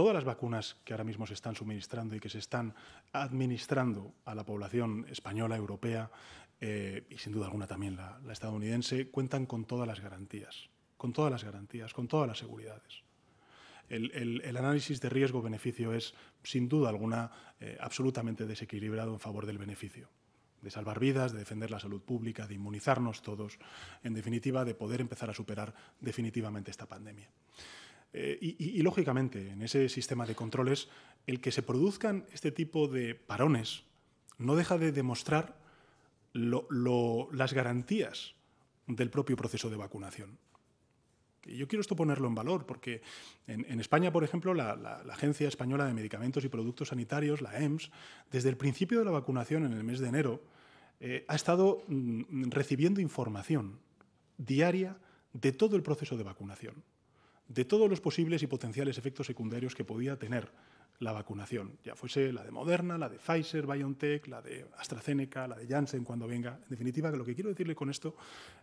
todas las vacunas que ahora mismo se están suministrando y que se están administrando a la población española, europea eh, y sin duda alguna también la, estadounidense, cuentan con todas las garantías, con todas las garantías, con todas las seguridades. El, análisis de riesgo-beneficio es, sin duda alguna, eh, absolutamente desequilibrado en favor del beneficio, de salvar vidas, de defender la salud pública, de inmunizarnos todos, en definitiva, de poder empezar a superar definitivamente esta pandemia. Eh, y, lógicamente, en ese sistema de controles, el que se produzcan este tipo de parones no deja de demostrar las garantías del propio proceso de vacunación. yo quiero esto ponerlo en valor porque en, España, por ejemplo, la, Agencia Española de Medicamentos y Productos Sanitarios, la EMS, desde el principio de la vacunación en el mes de enero, eh, ha estado mm, recibiendo información diaria de todo el proceso de vacunación de todos los posibles y potenciales efectos secundarios que podía tener la vacunación, ya fuese la de Moderna, la de Pfizer, BioNTech, la de AstraZeneca, la de Janssen cuando venga. En definitiva, lo que quiero decirle con esto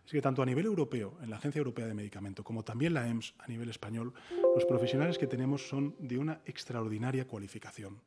es que tanto a nivel europeo, en la Agencia Europea de Medicamento, como también la EMS a nivel español, los profesionales que tenemos son de una extraordinaria cualificación.